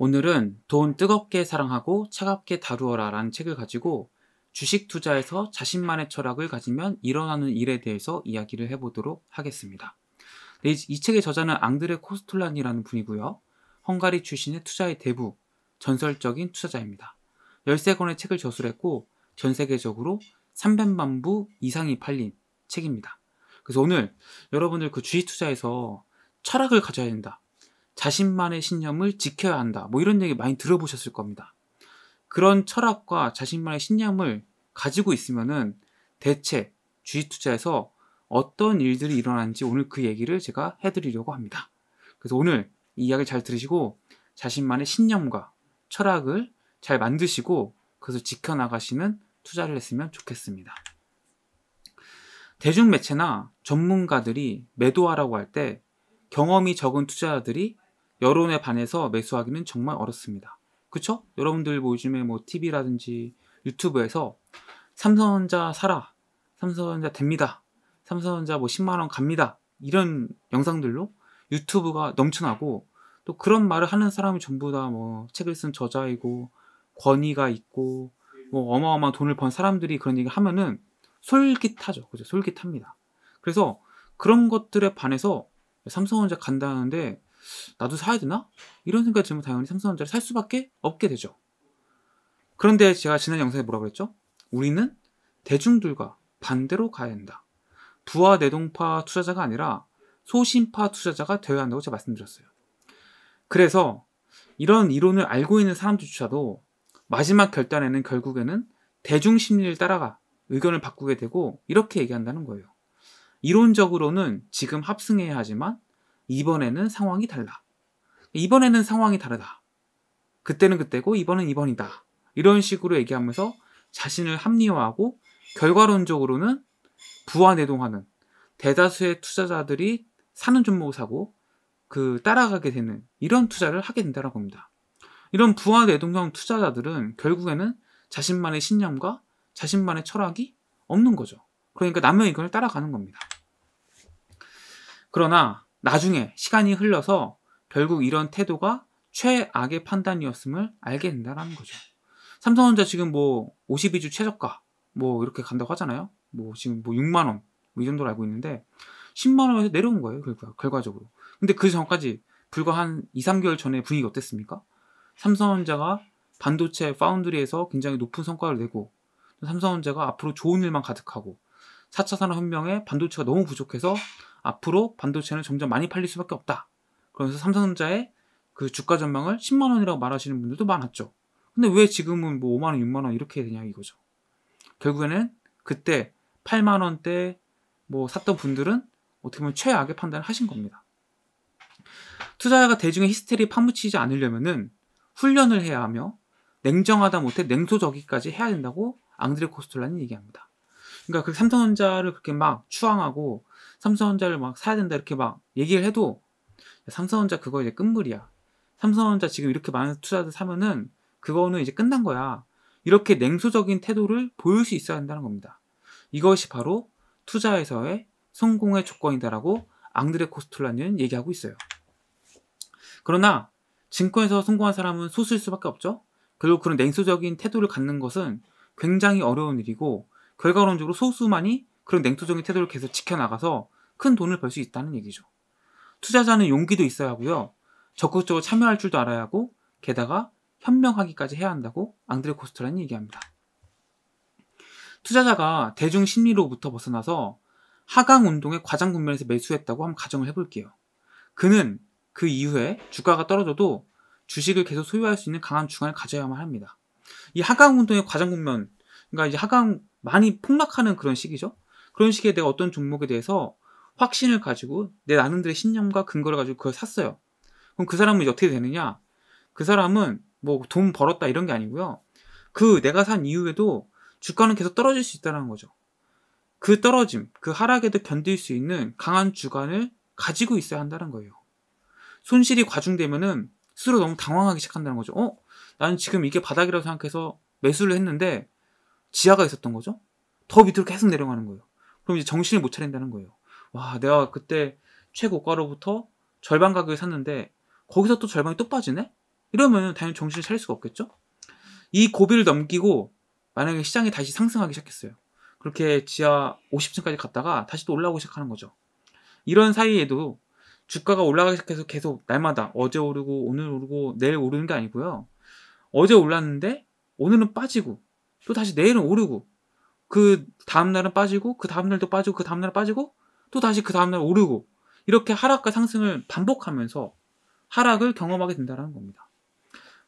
오늘은 돈 뜨겁게 사랑하고 차갑게 다루어라 라는 책을 가지고 주식 투자에서 자신만의 철학을 가지면 일어나는 일에 대해서 이야기를 해보도록 하겠습니다. 네, 이 책의 저자는 앙드레 코스톨란이라는 분이고요. 헝가리 출신의 투자의 대부, 전설적인 투자자입니다. 13권의 책을 저술했고 전 세계적으로 300만 부 이상이 팔린 책입니다. 그래서 오늘 여러분들 그 주식 투자에서 철학을 가져야 된다. 자신만의 신념을 지켜야 한다. 뭐 이런 얘기 많이 들어보셨을 겁니다. 그런 철학과 자신만의 신념을 가지고 있으면은 대체 주식 투자에서 어떤 일들이 일어나는지 오늘 그 얘기를 제가 해드리려고 합니다. 그래서 오늘 이 이야기를 잘 들으시고 자신만의 신념과 철학을 잘 만드시고 그것을 지켜나가시는 투자를 했으면 좋겠습니다. 대중매체나 전문가들이 매도하라고 할 때 경험이 적은 투자자들이 여론에 반해서 매수하기는 정말 어렵습니다. 그쵸? 여러분들 뭐 요즘에 뭐 TV라든지 유튜브에서 삼성전자 사라, 삼성전자 됩니다, 삼성전자 뭐 10만원 갑니다. 이런 영상들로 유튜브가 넘쳐나고 또 그런 말을 하는 사람이 전부 다 뭐 책을 쓴 저자이고 권위가 있고 뭐 어마어마한 돈을 번 사람들이 그런 얘기 하면은 솔깃하죠. 그죠? 솔깃합니다. 그래서 그런 것들에 반해서 삼성전자 간다는데 나도 사야 되나? 이런 생각이 들면 당연히 삼성전자를 살 수밖에 없게 되죠. 그런데 제가 지난 영상에 뭐라 그랬죠? 우리는 대중들과 반대로 가야 된다부하 내동파 투자자가 아니라 소신파 투자자가 되어야 한다고 제가 말씀드렸어요. 그래서 이런 이론을 알고 있는 사람들조차도 마지막 결단에는 결국에는 대중 심리를 따라가 의견을 바꾸게 되고 이렇게 얘기한다는 거예요. 이론적으로는 지금 합승해야 하지만 이번에는 상황이 달라. 이번에는 상황이 다르다. 그때는 그때고 이번은 이번이다. 이런 식으로 얘기하면서 자신을 합리화하고 결과론적으로는 부와 내동하는 대다수의 투자자들이 사는 종목을 사고 그 따라가게 되는 이런 투자를 하게 된다라고합니다 이런 부와 내동형 투자자들은 결국에는 자신만의 신념과 자신만의 철학이 없는 거죠. 그러니까 남의 의견을 따라가는 겁니다. 그러나 나중에 시간이 흘러서 결국 이런 태도가 최악의 판단이었음을 알게 된다는 거죠. 삼성전자 지금 뭐 52주 최저가 뭐 이렇게 간다고 하잖아요. 뭐 지금 뭐 6만 원뭐이 정도로 알고 있는데 10만 원에서 내려온 거예요. 결과, 결과적으로. 근데 그 전까지 불과 한 2, 3개월 전에 분위기 어땠습니까? 삼성전자가 반도체 파운드리에서 굉장히 높은 성과를 내고 삼성전자가 앞으로 좋은 일만 가득하고 4차 산업혁명에 반도체가 너무 부족해서 앞으로 반도체는 점점 많이 팔릴 수밖에 없다. 그러면서 삼성전자의 그 주가 전망을 10만 원이라고 말하시는 분들도 많았죠. 근데 왜 지금은 뭐 5만 원, 6만 원 이렇게 되냐 이거죠. 결국에는 그때 8만 원대 뭐 샀던 분들은 어떻게 보면 최악의 판단을 하신 겁니다. 투자자가 대중의 히스테리에 파묻히지 않으려면은 훈련을 해야 하며 냉정하다 못해 냉소적이까지 해야 된다고 앙드레 코스톨라는 얘기합니다. 그러니까 그 삼성전자를 그렇게 막 추앙하고 삼성전자를 막 사야 된다 이렇게 막 얘기를 해도 삼성전자 그거 이제 끝물이야. 삼성전자 지금 이렇게 많은 투자들 사면은 그거는 이제 끝난 거야. 이렇게 냉소적인 태도를 보일 수 있어야 한다는 겁니다. 이것이 바로 투자에서의 성공의 조건이다라고 앙드레 코스톨라는 얘기하고 있어요. 그러나 증권에서 성공한 사람은 소수일 수밖에 없죠. 그리고 그런 냉소적인 태도를 갖는 것은 굉장히 어려운 일이고 결과론적으로 소수만이 그런 냉투적인 태도를 계속 지켜나가서 큰 돈을 벌 수 있다는 얘기죠. 투자자는 용기도 있어야 하고요. 적극적으로 참여할 줄도 알아야 하고 게다가 현명하기까지 해야 한다고 앙드레 코스트라는 얘기합니다. 투자자가 대중 심리로부터 벗어나서 하강 운동의 과장 국면에서 매수했다고 한번 가정을 해볼게요. 그는 그 이후에 주가가 떨어져도 주식을 계속 소유할 수 있는 강한 중간을 가져야만 합니다. 이 하강 운동의 과장 국면, 그러니까 이제 하강 많이 폭락하는 그런 시기죠. 그런 식의 내가 어떤 종목에 대해서 확신을 가지고 내 나름대로의 신념과 근거를 가지고 그걸 샀어요. 그럼 그 사람은 이제 어떻게 되느냐? 그 사람은 뭐 돈 벌었다 이런 게 아니고요. 그 내가 산 이후에도 주가는 계속 떨어질 수 있다는 거죠. 그 떨어짐, 그 하락에도 견딜 수 있는 강한 주관을 가지고 있어야 한다는 거예요. 손실이 과중되면은 스스로 너무 당황하기 시작한다는 거죠. 어? 나는 지금 이게 바닥이라고 생각해서 매수를 했는데 지하가 있었던 거죠? 더 밑으로 계속 내려가는 거예요. 그럼 이제 정신을 못 차린다는 거예요. 와, 내가 그때 최고가로부터 절반 가격에 샀는데 거기서 또 절반이 또 빠지네? 이러면 당연히 정신을 차릴 수가 없겠죠? 이 고비를 넘기고 만약에 시장이 다시 상승하기 시작했어요. 그렇게 지하 50층까지 갔다가 다시 또 올라오기 시작하는 거죠. 이런 사이에도 주가가 올라가기 시작해서 계속 날마다 어제 오르고 오늘 오르고 내일 오르는 게 아니고요. 어제 올랐는데 오늘은 빠지고 또 다시 내일은 오르고 그 다음날은 빠지고 그 다음날도 빠지고 그 다음날 은 빠지고 또 다시 그 다음날 오르고 이렇게 하락과 상승을 반복하면서 하락을 경험하게 된다는 겁니다.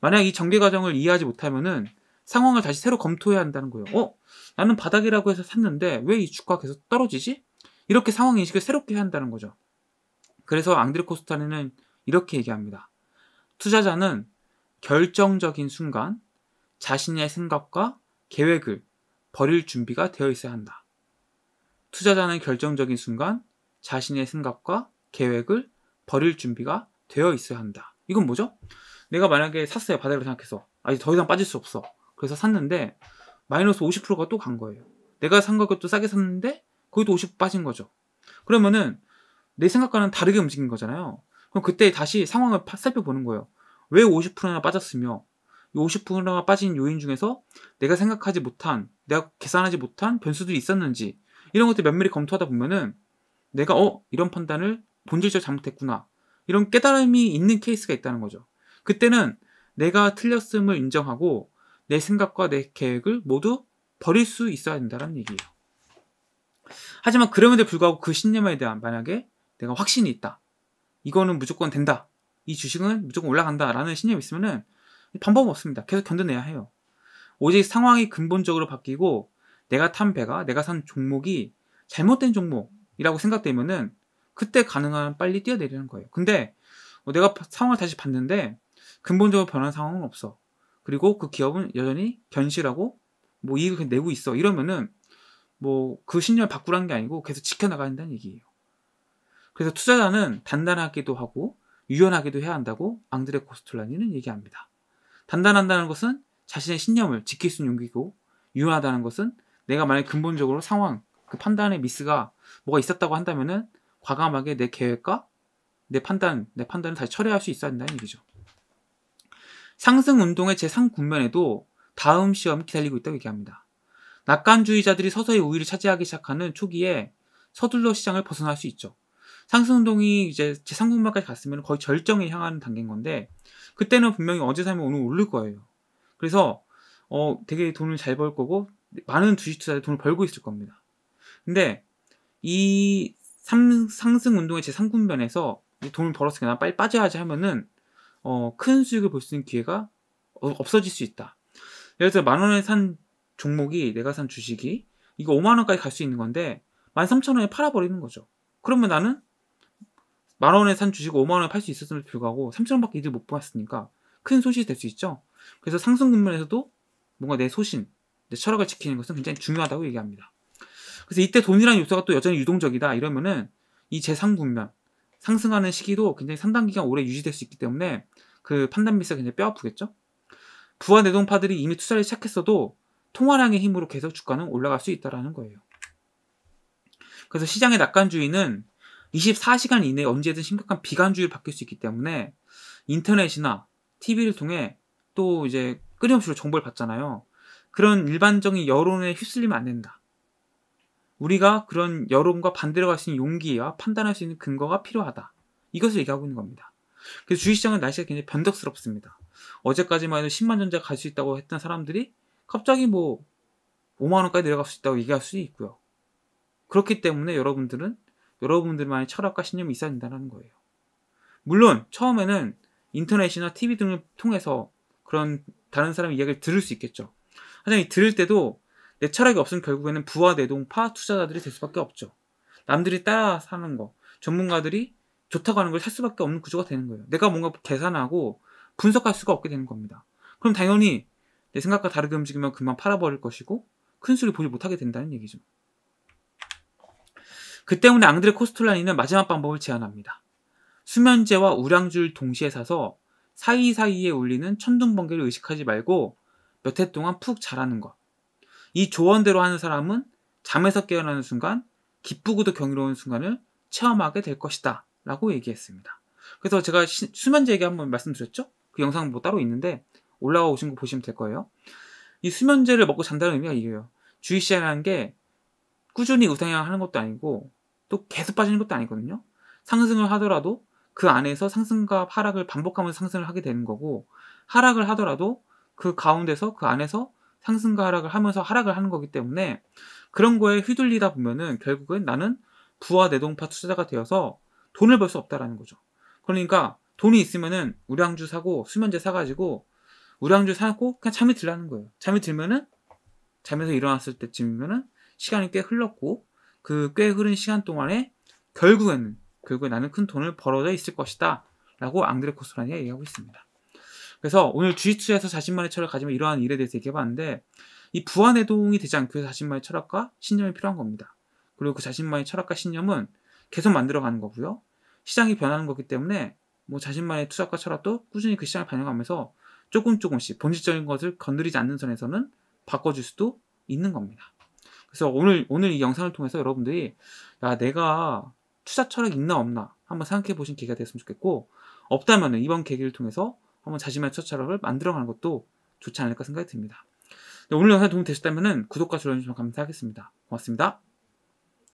만약 이 전개 과정을 이해하지 못하면은 상황을 다시 새로 검토해야 한다는 거예요. 어? 나는 바닥이라고 해서 샀는데 왜 이 주가 계속 떨어지지? 이렇게 상황 인식을 새롭게 해야 한다는 거죠. 그래서 앙드레 코스타는 이렇게 얘기합니다. 투자자는 결정적인 순간 자신의 생각과 계획을 버릴 준비가 되어 있어야 한다. 투자자는 결정적인 순간 자신의 생각과 계획을 버릴 준비가 되어 있어야 한다. 이건 뭐죠? 내가 만약에 샀어요. 바닥으로 생각해서. 아니, 더 이상 빠질 수 없어. 그래서 샀는데, 마이너스 50%가 또 간 거예요. 내가 산 것도 싸게 샀는데, 거기도 50% 빠진 거죠. 그러면은, 내 생각과는 다르게 움직인 거잖아요. 그럼 그때 다시 상황을 살펴보는 거예요. 왜 50%나 빠졌으며, 50%가 빠진 요인 중에서 내가 생각하지 못한, 내가 계산하지 못한 변수들이 있었는지 이런 것들 면밀히 검토하다 보면은 내가 어 이런 판단을 본질적으로 잘못했구나 이런 깨달음이 있는 케이스가 있다는 거죠. 그때는 내가 틀렸음을 인정하고 내 생각과 내 계획을 모두 버릴 수 있어야 된다는 얘기예요. 하지만 그럼에도 불구하고 그 신념에 대한 만약에 내가 확신이 있다. 이거는 무조건 된다. 이 주식은 무조건 올라간다라는 신념이 있으면은 방법 없습니다. 계속 견뎌내야 해요. 오직 상황이 근본적으로 바뀌고 내가 탄 배가 내가 산 종목이 잘못된 종목이라고 생각되면은 그때 가능한 빨리 뛰어내리는 거예요. 근데 뭐 내가 상황을 다시 봤는데 근본적으로 변한 상황은 없어. 그리고 그 기업은 여전히 견실하고 뭐 이익을 내고 있어. 이러면은 뭐 그 신념을 바꾸라는 게 아니고 계속 지켜나가야 한다는 얘기예요. 그래서 투자자는 단단하기도 하고 유연하기도 해야 한다고 앙드레 코스톨라니는 얘기합니다. 단단한다는 것은 자신의 신념을 지킬 수 있는 용기고 유연하다는 것은 내가 만약 근본적으로 상황, 그 판단의 미스가 뭐가 있었다고 한다면은 과감하게 내 계획과 내 판단, 내 판단을 다시 철회할 수 있어야 한다는 얘기죠. 상승 운동의 제3국면에도 다음 시험 기다리고 있다고 얘기합니다. 낙관주의자들이 서서히 우위를 차지하기 시작하는 초기에 서둘러 시장을 벗어날 수 있죠. 상승 운동이 이제 제3국면까지 갔으면 거의 절정에 향하는 단계인 건데 그때는 분명히 어제 사면 오늘 오를 거예요. 그래서 어 되게 돈을 잘 벌 거고 많은 주식 투자에 돈을 벌고 있을 겁니다. 근데 이 상, 승 운동의 제 3군변에서 돈을 벌었으니까 빨리 빠져야지 하면은 어, 큰 수익을 볼 수 있는 기회가 없어질 수 있다. 예를 들어 만 원에 산 종목이 내가 산 주식이 이거 5만 원까지 갈 수 있는 건데 13,000원에 팔아버리는 거죠. 그러면 나는 만 원에 산 주식 5만 원에 팔 수 있었음에도 불구하고 3천 원밖에 이득 못 보았으니까 큰손실이될 수 있죠. 그래서 상승 국면에서도 뭔가 내 소신, 내 철학을 지키는 것은 굉장히 중요하다고 얘기합니다. 그래서 이때 돈이라는 요소가 또 여전히 유동적이다 이러면은 이 재상 국면 상승하는 시기도 굉장히 상당 기간 오래 유지될 수 있기 때문에 그 판단 미스가 굉장히 뼈 아프겠죠. 부하 내동파들이 이미 투자를 시작했어도 통화량의 힘으로 계속 주가는 올라갈 수 있다라는 거예요. 그래서 시장의 낙관주의는 24시간 이내에 언제든 심각한 비관주의를 바뀔 수 있기 때문에 인터넷이나 TV를 통해 또 이제 끊임없이 정보를 받잖아요. 그런 일반적인 여론에 휩쓸리면 안 된다. 우리가 그런 여론과 반대로 갈 수 있는 용기와 판단할 수 있는 근거가 필요하다. 이것을 얘기하고 있는 겁니다. 그래서 주식시장은 날씨가 굉장히 변덕스럽습니다. 어제까지만 해도 10만 전자 갈수 있다고 했던 사람들이 갑자기 뭐 5만 원까지 내려갈 수 있다고 얘기할 수 있고요. 그렇기 때문에 여러분들은 여러분들만의 철학과 신념이 있어야 된다는 거예요. 물론 처음에는 인터넷이나 TV 등을 통해서 그런 다른 사람의 이야기를 들을 수 있겠죠. 하지만 들을 때도 내 철학이 없으면 결국에는 부와 내동 파 투자자들이 될 수밖에 없죠. 남들이 따라 사는 거, 전문가들이 좋다고 하는 걸 살 수밖에 없는 구조가 되는 거예요. 내가 뭔가 계산하고 분석할 수가 없게 되는 겁니다. 그럼 당연히 내 생각과 다르게 움직이면 그만 팔아버릴 것이고 큰 수를 보지 못하게 된다는 얘기죠. 그 때문에 앙드레 코스톨라니는 마지막 방법을 제안합니다. 수면제와 우량주를 동시에 사서 사이사이에 울리는 천둥번개를 의식하지 말고 몇 해 동안 푹 자라는 것. 이 조언대로 하는 사람은 잠에서 깨어나는 순간 기쁘고도 경이로운 순간을 체험하게 될 것이다 라고 얘기했습니다. 그래서 제가 시, 수면제 얘기 한번 말씀드렸죠? 그 영상 뭐 따로 있는데 올라와 오신 거 보시면 될 거예요. 이 수면제를 먹고 잔다는 의미가 이거예요. 주의시라는 게 꾸준히 우상향 하는 것도 아니고 또 계속 빠지는 것도 아니거든요. 상승을 하더라도 그 안에서 상승과 하락을 반복하면서 상승을 하게 되는 거고 하락을 하더라도 그 가운데서 그 안에서 상승과 하락을 하면서 하락을 하는 거기 때문에 그런 거에 휘둘리다 보면은 결국은 나는 부와 내동파 투자자가 되어서 돈을 벌 수 없다라는 거죠. 그러니까 돈이 있으면은 우량주 사고 수면제 사가지고 우량주 사고 그냥 잠이 들라는 거예요. 잠이 들면은 잠에서 일어났을 때쯤이면은 시간이 꽤 흘렀고 그꽤 흐른 시간 동안에 결국에는 결국에 나는 큰 돈을 벌어져 있을 것이다 라고 앙드레 코스라니가 얘기하고 있습니다. 그래서 오늘 주짓수에서 자신만의 철을 학 가지면 이러한 일에 대해서 얘기해봤는데 이 부안해동이 되지 않기 위해서 자신만의 철학과 신념이 필요한 겁니다. 그리고 그 자신만의 철학과 신념은 계속 만들어가는 거고요. 시장이 변하는 거기 때문에 뭐 자신만의 투자과 철학도 꾸준히 그 시장을 반영하면서 조금 조금씩 본질적인 것을 건드리지 않는 선에서는 바꿔줄 수도 있는 겁니다. 그래서 오늘 오늘 이 영상을 통해서 여러분들이 야 내가 투자 철학 있나 없나 한번 생각해 보신 계기가 됐으면 좋겠고 없다면 이번 계기를 통해서 한번 자신만의 투자 철학을 만들어가는 것도 좋지 않을까 생각이 듭니다. 네, 오늘 영상 도움 되셨다면 구독과 좋아요 주시 감사하겠습니다. 고맙습니다.